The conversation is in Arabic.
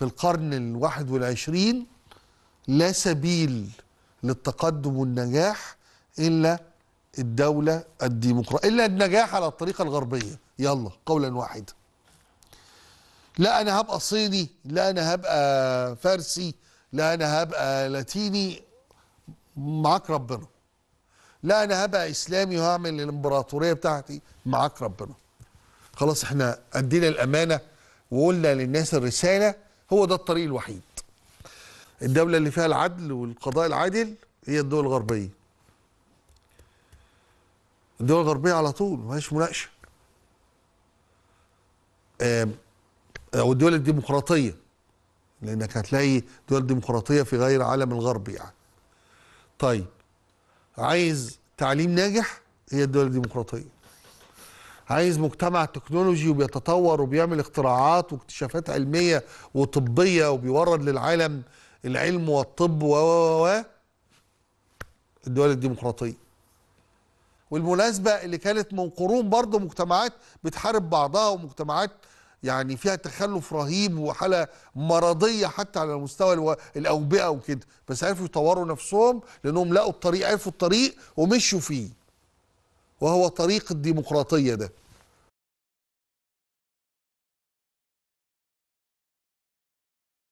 في القرن الواحد والعشرين لا سبيل للتقدم والنجاح إلا الدولة الديمقراطية إلا النجاح على الطريقة الغربية يلا قولا واحدا لا أنا هبقى صيني لا أنا هبقى فارسي لا أنا هبقى لاتيني معاك ربنا لا أنا هبقى إسلامي وهعمل الإمبراطورية بتاعتي معاك ربنا خلاص احنا أدينا الأمانة وقلنا للناس الرسالة هو ده الطريق الوحيد الدولة اللي فيها العدل والقضاء العادل هي الدول الغربية الدول الغربية على طول ما مناقشة أو آه، الدول الديمقراطية لأنك هتلاقي دول ديمقراطية في غير عالم الغرب يعني طيب عايز تعليم ناجح هي الدول الديمقراطية عايز مجتمع تكنولوجي وبيتطور وبيعمل اختراعات واكتشافات علميه وطبيه وبيورد للعالم العلم والطب و و الدول الديمقراطيه والمناسبه اللي كانت من قرون برضه مجتمعات بتحارب بعضها ومجتمعات يعني فيها تخلف رهيب وحاله مرضيه حتى على مستوى الاوبئه وكده بس عرفوا يطوروا نفسهم لانهم لقوا الطريق عرفوا الطريق ومشوا فيه وهو طريق الديمقراطية ده